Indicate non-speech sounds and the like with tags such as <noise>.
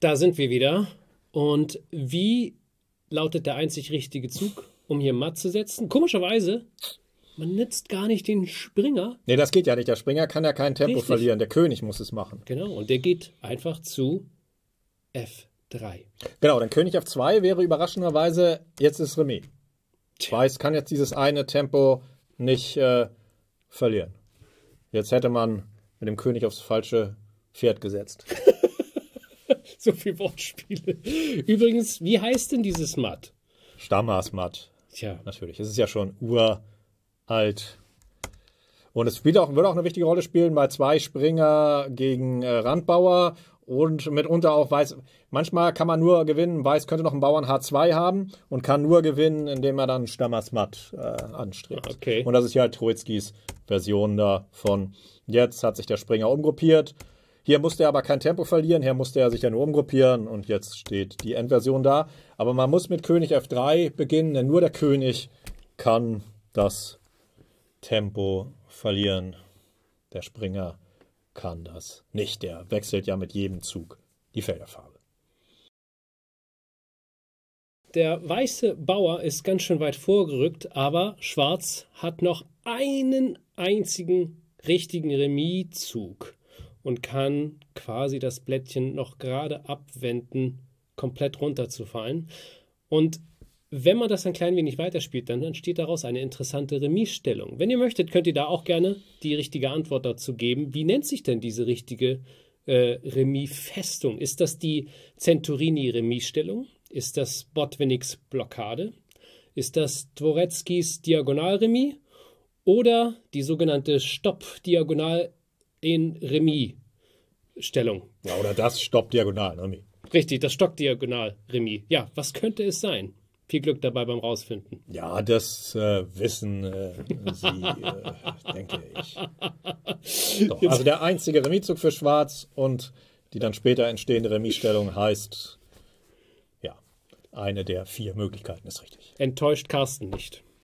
Da sind wir wieder. Und wie lautet der einzig richtige Zug, um hier matt zu setzen? Komischerweise, man nützt gar nicht den Springer. Nee, das geht ja nicht. Der Springer kann ja kein Tempo Richtig. verlieren. Der König muss es machen. Genau, und der geht einfach zu F3. Genau, dann König F2 wäre überraschenderweise, jetzt ist Remis. Weiß kann jetzt dieses eine Tempo nicht äh, verlieren. Jetzt hätte man mit dem König aufs falsche Pferd gesetzt. <laughs> <laughs> so viel Wortspiele. Übrigens, wie heißt denn dieses Matt? Stammers Matt. Tja. Natürlich. Es ist ja schon uralt. Und es wird auch, wird auch eine wichtige Rolle spielen bei zwei Springer gegen äh, Randbauer und mitunter auch Weiß. Manchmal kann man nur gewinnen, Weiß könnte noch einen Bauern H2 haben und kann nur gewinnen, indem er dann Stammersmatt äh, anstrebt. Okay. Und das ist ja halt Troitzkis Version davon. Jetzt hat sich der Springer umgruppiert hier musste er aber kein Tempo verlieren, hier musste er sich ja nur umgruppieren und jetzt steht die Endversion da. Aber man muss mit König F3 beginnen, denn nur der König kann das Tempo verlieren. Der Springer kann das nicht. Der wechselt ja mit jedem Zug die Felderfarbe. Der weiße Bauer ist ganz schön weit vorgerückt, aber Schwarz hat noch einen einzigen richtigen Remiszug und kann quasi das Blättchen noch gerade abwenden, komplett runterzufallen. Und wenn man das ein klein wenig weiterspielt, dann entsteht daraus eine interessante Remisstellung. Wenn ihr möchtet, könnt ihr da auch gerne die richtige Antwort dazu geben. Wie nennt sich denn diese richtige äh, Remis-Festung? Ist das die Centurini-Remisstellung? Ist das Botwinnigs Blockade? Ist das Dworetzkis Diagonalremis? Oder die sogenannte Stopp-Diagonal- remis in Remis-Stellung. Ja, oder das Stoppdiagonal, ne? diagonal remis Richtig, das Stockdiagonal-Remis. Ja, was könnte es sein? Viel Glück dabei beim Rausfinden. Ja, das äh, wissen äh, Sie, äh, denke ich. <laughs> Doch, also der einzige Remiszug für Schwarz und die dann später entstehende Remisstellung heißt, ja, eine der vier Möglichkeiten ist richtig. Enttäuscht Carsten nicht.